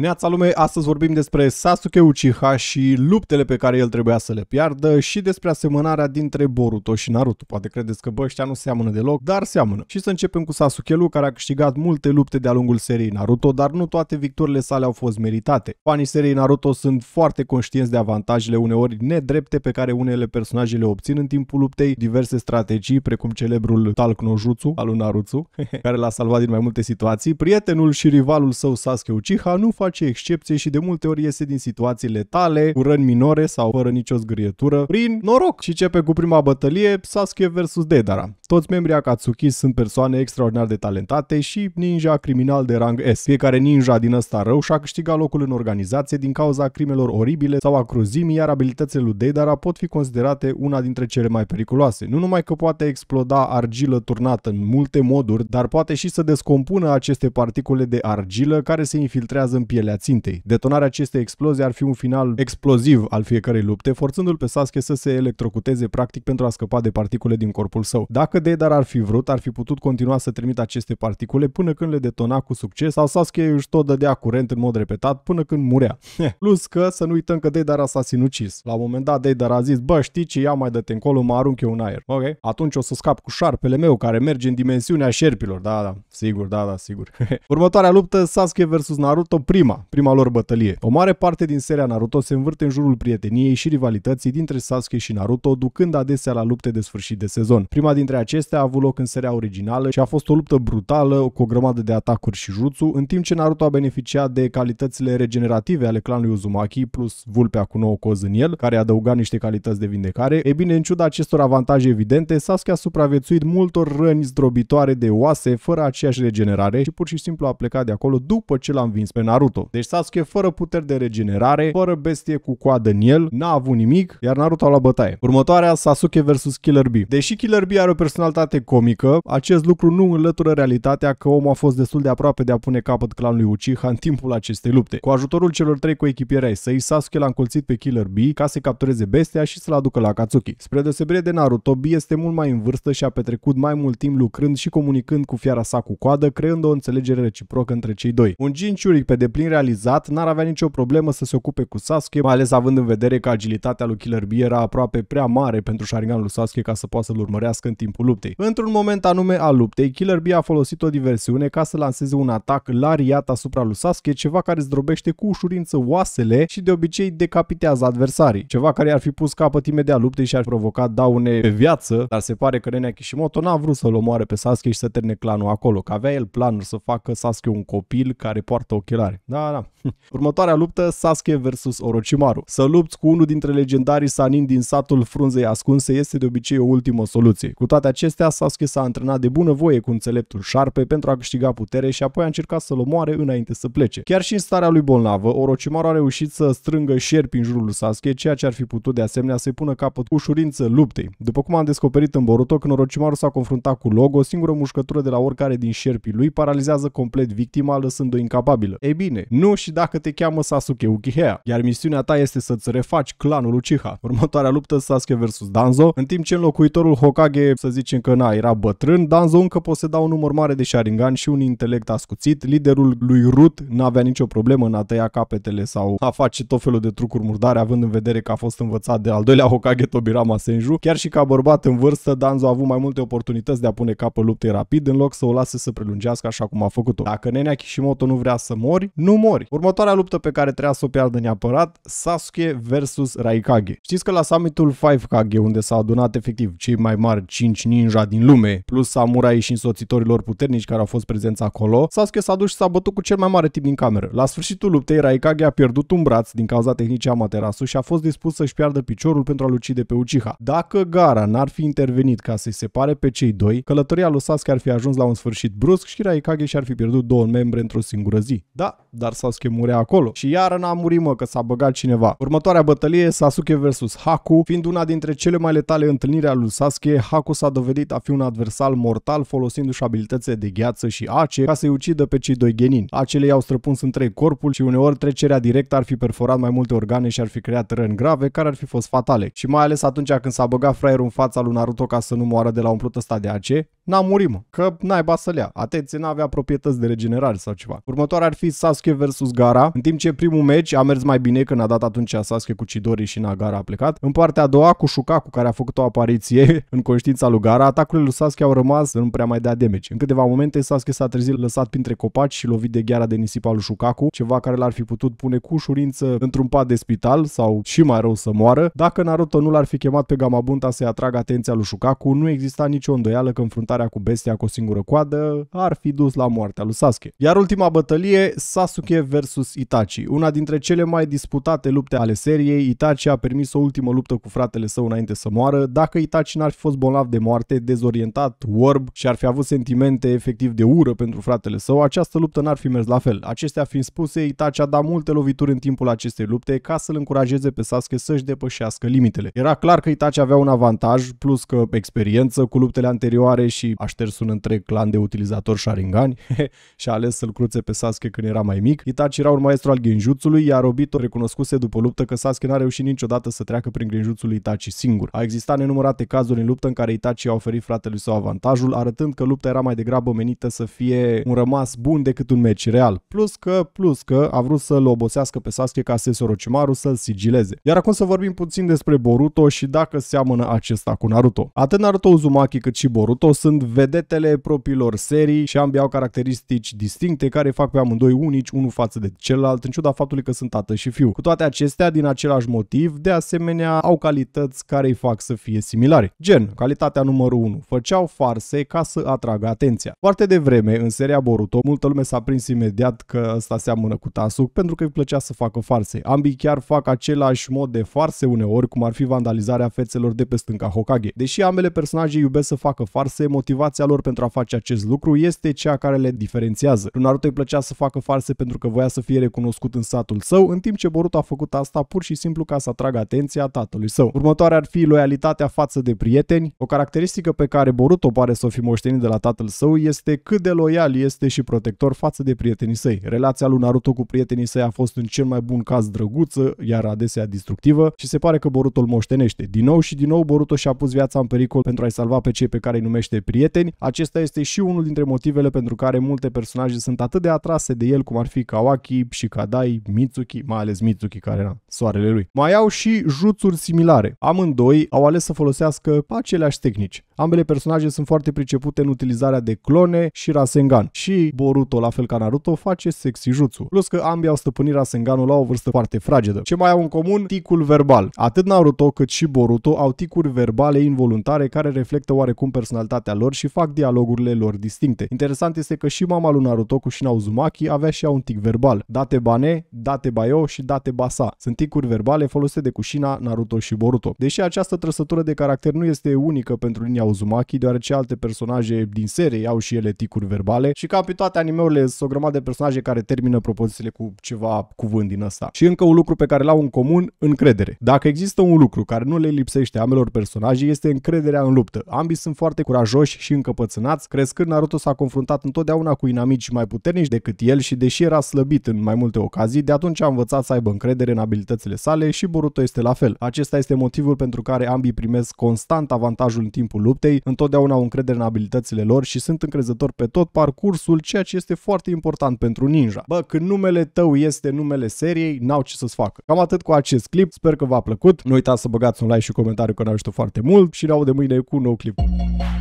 Neața lume, astăzi vorbim despre Sasuke Uchiha și luptele pe care el trebuia să le piardă și despre asemănarea dintre Boruto și Naruto. Poate credeți că bă, ăștia nu seamănă deloc, dar seamănă. Și să începem cu Sasuke Lu, care a câștigat multe lupte de-a lungul seriei Naruto, dar nu toate victorile sale au fost meritate. Fanii seriei Naruto sunt foarte conștienți de avantajele uneori nedrepte pe care unele personaje le obțin în timpul luptei, diverse strategii, precum celebrul Talk no Jutsu al lui Naruto, care l-a salvat din mai multe situații. Prietenul și rivalul său Sasuke Uchiha nu face face excepție și de multe ori iese din situațiile tale, cu răni minore sau fără nicio zgârietură, prin noroc și începe cu prima bătălie Sasuke vs. Dedara. Toți membrii Akatsuki sunt persoane extraordinar de talentate și ninja criminal de rang S. Fiecare ninja din ăsta rău și-a câștigat locul în organizație din cauza crimelor oribile sau a cruzimii, iar abilitățile lui Deidara pot fi considerate una dintre cele mai periculoase. Nu numai că poate exploda argilă turnată în multe moduri, dar poate și să descompună aceste particule de argilă care se infiltrează în piele pielea țintei. Detonarea acestei explozii ar fi un final exploziv al fiecărei lupte, forțându-l pe Sasuke să se electrocuteze practic pentru a scăpa de particule din corpul său. Dacă Deidara ar fi vrut, ar fi putut continua să trimită aceste particule până când le detona cu succes sau Sasuke își tot dădea curent în mod repetat până când murea. Plus că să nu uităm că Deidara s-a sinucis. La un moment dat Deidara a zis, bă, știi ce, ia mai dă-te încolo, mă arunc eu în aer. Ok, atunci o să scap cu șarpele meu care merge în dimensiunea șerpilor. Da, da, sigur, da, da, sigur. Următoarea luptă, Sasuke vs Naruto, prim prima, prima lor bătălie. O mare parte din seria Naruto se învârte în jurul prieteniei și rivalității dintre Sasuke și Naruto, ducând adesea la lupte de sfârșit de sezon. Prima dintre acestea a avut loc în seria originală și a fost o luptă brutală cu o grămadă de atacuri și jutsu, în timp ce Naruto a beneficiat de calitățile regenerative ale clanului Uzumaki plus vulpea cu nouă coz în el, care adăuga niște calități de vindecare. E bine, în ciuda acestor avantaje evidente, Sasuke a supraviețuit multor răni zdrobitoare de oase fără aceeași regenerare și pur și simplu a plecat de acolo după ce l-a învins pe Naruto. Naruto. Deci Sasuke fără puteri de regenerare, fără bestie cu coadă în el, n-a avut nimic, iar Naruto a luat bătaie. Următoarea, Sasuke vs Killer B. Deși Killer B are o personalitate comică, acest lucru nu înlătură realitatea că omul a fost destul de aproape de a pune capăt clanului Uchiha în timpul acestei lupte. Cu ajutorul celor trei coechipieri ai săi, Sasuke l-a încolțit pe Killer B ca să captureze bestia și să-l aducă la Katsuki. Spre deosebire de Naruto, B este mult mai în vârstă și a petrecut mai mult timp lucrând și comunicând cu fiara sa cu coadă, creând o înțelegere reciprocă între cei doi. Un Jinchuriki pe deplin plin realizat, n-ar avea nicio problemă să se ocupe cu Sasuke, mai ales având în vedere că agilitatea lui Killer Bee era aproape prea mare pentru Sharingan lui Sasuke ca să poată să-l urmărească în timpul luptei. Într-un moment anume al luptei, Killer Bee a folosit o diversiune ca să lanseze un atac lariat asupra lui Sasuke, ceva care zdrobește cu ușurință oasele și de obicei decapitează adversarii, ceva care ar fi pus capăt imediat luptei și ar provoca daune pe viață, dar se pare că Nenea Kishimoto n-a vrut să-l omoare pe Sasuke și să termine clanul acolo, că avea el planul să facă Sasuke un copil care poartă ochelari. Da, da. Următoarea luptă, Sasuke vs. Orochimaru. Să lupți cu unul dintre legendarii Sanin din satul frunzei ascunse este de obicei o ultimă soluție. Cu toate acestea, Sasuke s-a antrenat de voie cu înțeleptul șarpe pentru a câștiga putere și apoi a încercat să-l omoare înainte să plece. Chiar și în starea lui bolnavă, Orochimaru a reușit să strângă șerpi în jurul lui Sasuke, ceea ce ar fi putut de asemenea să-i pună capăt cu ușurință luptei. După cum am descoperit în Boruto, când Orochimaru s-a confruntat cu Logo, o singură mușcătură de la oricare din șerpii lui paralizează complet victima, lăsându-o incapabilă. Ei bine, tine. Nu și dacă te cheamă Sasuke Uchiha, iar misiunea ta este să-ți refaci clanul Uchiha. Următoarea luptă Sasuke vs Danzo, în timp ce înlocuitorul Hokage, să zicem că na, era bătrân, Danzo încă poseda un număr mare de Sharingan și un intelect ascuțit, liderul lui Rut n-avea nicio problemă în a tăia capetele sau a face tot felul de trucuri murdare, având în vedere că a fost învățat de al doilea Hokage Tobirama Senju. Chiar și ca bărbat în vârstă, Danzo a avut mai multe oportunități de a pune capăt luptei rapid, în loc să o lase să prelungească așa cum a făcut-o. Dacă nenea Kishimoto nu vrea să mori, nu nu mori. Următoarea luptă pe care trebuia să o piardă neapărat, Sasuke versus Raikage. Știți că la summitul 5 Kage, unde s au adunat efectiv cei mai mari 5 ninja din lume, plus samurai și însoțitorilor puternici care au fost prezenți acolo, Sasuke s-a dus și s-a bătut cu cel mai mare tip din cameră. La sfârșitul luptei, Raikage a pierdut un braț din cauza tehnicii Amaterasu și a fost dispus să-și piardă piciorul pentru a-l ucide pe Uchiha. Dacă Gara n-ar fi intervenit ca să-i separe pe cei doi, călătoria lui Sasuke ar fi ajuns la un sfârșit brusc și Raikage și-ar fi pierdut două membre într-o singură zi. Da, dar Sasuke murea acolo. Și iar n-a murit mă că s-a băgat cineva. Următoarea bătălie Sasuke vs Haku, fiind una dintre cele mai letale întâlniri al lui Sasuke, Haku s-a dovedit a fi un adversar mortal folosindu-și abilitățile de gheață și ace ca să-i ucidă pe cei doi genin. Acele i-au străpuns în corpul și uneori trecerea directă ar fi perforat mai multe organe și ar fi creat răni grave care ar fi fost fatale. Și mai ales atunci când s-a băgat fraierul în fața lui Naruto ca să nu moară de la umplută asta de ace, n-a murit, mă, că naiba să lea. Atenție, n-avea proprietăți de regenerare sau ceva. Următoarea ar fi Sasuke vs Gara, în timp ce primul meci a mers mai bine când a dat atunci Sasuke cu Chidori și Nagara a plecat. În partea a doua cu Shukaku care a făcut o apariție în conștiința lui Gara, atacurile lui Sasuke au rămas să nu prea mai dea damage. În câteva momente Sasuke s-a trezit lăsat printre copaci și lovit de gheara de nisipa lui Shukaku, ceva care l-ar fi putut pune cu ușurință într-un pat de spital sau și mai rău să moară. Dacă Naruto nu l-ar fi chemat pe Gamabunta să-i atragă atenția lui Shukaku, nu exista nicio îndoială că înfruntarea luptarea cu bestia cu o singură coadă ar fi dus la moartea lui Sasuke. Iar ultima bătălie, Sasuke vs Itachi. Una dintre cele mai disputate lupte ale seriei, Itachi a permis o ultimă luptă cu fratele său înainte să moară. Dacă Itachi n-ar fi fost bolnav de moarte, dezorientat, orb și ar fi avut sentimente efectiv de ură pentru fratele său, această luptă n-ar fi mers la fel. Acestea fiind spuse, Itachi a dat multe lovituri în timpul acestei lupte ca să-l încurajeze pe Sasuke să-și depășească limitele. Era clar că Itachi avea un avantaj, plus că experiență cu luptele anterioare și și a șters un întreg clan de utilizatori Sharingani și a ales să-l cruțe pe Sasuke când era mai mic. Itachi era un maestru al genjutsului, iar Obito recunoscuse după luptă că Sasuke n-a reușit niciodată să treacă prin genjutsul lui Itachi singur. A existat nenumărate cazuri în luptă în care Itachi a oferit fratelui său avantajul, arătând că lupta era mai degrabă menită să fie un rămas bun decât un meci real. Plus că, plus că a vrut să-l obosească pe Sasuke ca Sesoro Orochimaru să-l sigileze. Iar acum să vorbim puțin despre Boruto și dacă seamănă acesta cu Naruto. Atât Naruto Uzumaki cât și Boruto sunt sunt vedetele propriilor serii și ambii au caracteristici distincte care fac pe amândoi unici unul față de celălalt, în ciuda faptului că sunt tată și fiu. Cu toate acestea, din același motiv, de asemenea, au calități care îi fac să fie similare. Gen, calitatea numărul 1. Făceau farse ca să atragă atenția. Foarte devreme, în seria Boruto, multă lume s-a prins imediat că ăsta seamănă cu Tasuk pentru că îi plăcea să facă farse. Ambii chiar fac același mod de farse uneori, cum ar fi vandalizarea fețelor de pe stânca Hokage. Deși ambele personaje iubesc să facă farse, motivația lor pentru a face acest lucru este cea care le diferențiază. Lui Naruto îi plăcea să facă farse pentru că voia să fie recunoscut în satul său, în timp ce Boruto a făcut asta pur și simplu ca să atragă atenția tatălui său. Următoarea ar fi loialitatea față de prieteni. O caracteristică pe care Boruto pare să o fi moștenit de la tatăl său este cât de loial este și protector față de prietenii săi. Relația lui Naruto cu prietenii săi a fost în cel mai bun caz drăguță, iar adesea destructivă și se pare că Boruto îl moștenește. Din nou și din nou Boruto și-a pus viața în pericol pentru a-i salva pe cei pe care îi numește prieteni, acesta este și unul dintre motivele pentru care multe personaje sunt atât de atrase de el, cum ar fi Kawaki, Shikadai, Mitsuki, mai ales Mitsuki care era soarele lui. Mai au și juțuri similare. Amândoi au ales să folosească aceleași tehnici. Ambele personaje sunt foarte pricepute în utilizarea de clone și Rasengan și Boruto, la fel ca Naruto, face sexy jutsu. Plus că ambii au stăpânit Rasenganul la o vârstă foarte fragedă. Ce mai au în comun? Ticul verbal. Atât Naruto cât și Boruto au ticuri verbale involuntare care reflectă oarecum personalitatea lor și fac dialogurile lor distincte. Interesant este că și mama lui Naruto cu Shinauzumaki avea și ea un tic verbal. Date bane, date baio și date basa. Sunt ticuri verbale folosite de Kushina, Naruto și Boruto. Deși această trăsătură de caracter nu este unică pentru linia Uzumaki, deoarece alte personaje din serie au și ele ticuri verbale și ca pe toate animeurile sunt o grămadă de personaje care termină propozițiile cu ceva cuvânt din asta. Și încă un lucru pe care l-au în comun, încredere. Dacă există un lucru care nu le lipsește amelor personaje, este încrederea în luptă. Ambii sunt foarte curajoși furioși și încăpățânați, crescând Naruto s-a confruntat întotdeauna cu inamici mai puternici decât el și deși era slăbit în mai multe ocazii, de atunci a învățat să aibă încredere în abilitățile sale și Boruto este la fel. Acesta este motivul pentru care ambii primesc constant avantajul în timpul luptei, întotdeauna au încredere în abilitățile lor și sunt încrezători pe tot parcursul, ceea ce este foarte important pentru ninja. Bă, când numele tău este numele seriei, n-au ce să-ți facă. Cam atât cu acest clip, sper că v-a plăcut. Nu uitați să băgați un like și un comentariu că ne ajută foarte mult și ne de mâine cu un nou clip.